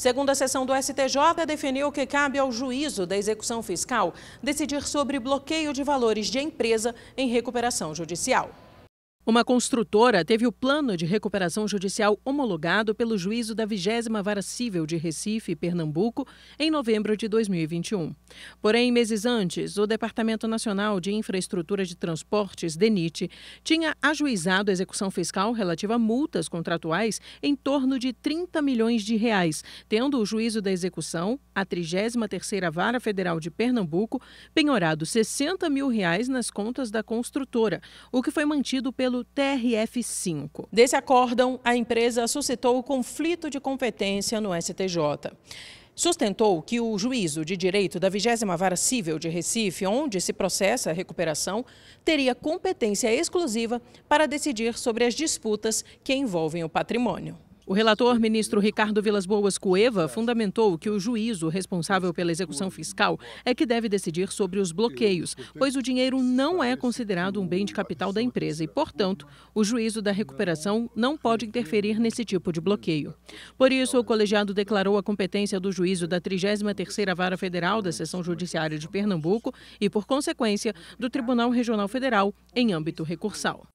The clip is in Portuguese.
Segunda sessão do STJ definiu que cabe ao juízo da execução fiscal decidir sobre bloqueio de valores de empresa em recuperação judicial. Uma construtora teve o plano de recuperação judicial homologado pelo juízo da 20 Vara Cível de Recife, Pernambuco, em novembro de 2021. Porém, meses antes, o Departamento Nacional de Infraestrutura de Transportes, DENIT, tinha ajuizado a execução fiscal relativa a multas contratuais em torno de 30 milhões de reais, tendo o juízo da execução, a 33ª Vara Federal de Pernambuco, penhorado 60 mil reais nas contas da construtora, o que foi mantido pelo TRF5. Desse acórdão, a empresa suscitou conflito de competência no STJ sustentou que o juízo de direito da 20 Vara Cível de Recife, onde se processa a recuperação, teria competência exclusiva para decidir sobre as disputas que envolvem o patrimônio. O relator ministro Ricardo Vilas Boas Cueva fundamentou que o juízo responsável pela execução fiscal é que deve decidir sobre os bloqueios, pois o dinheiro não é considerado um bem de capital da empresa e, portanto, o juízo da recuperação não pode interferir nesse tipo de bloqueio. Por isso, o colegiado declarou a competência do juízo da 33ª Vara Federal da Seção Judiciária de Pernambuco e, por consequência, do Tribunal Regional Federal em âmbito recursal.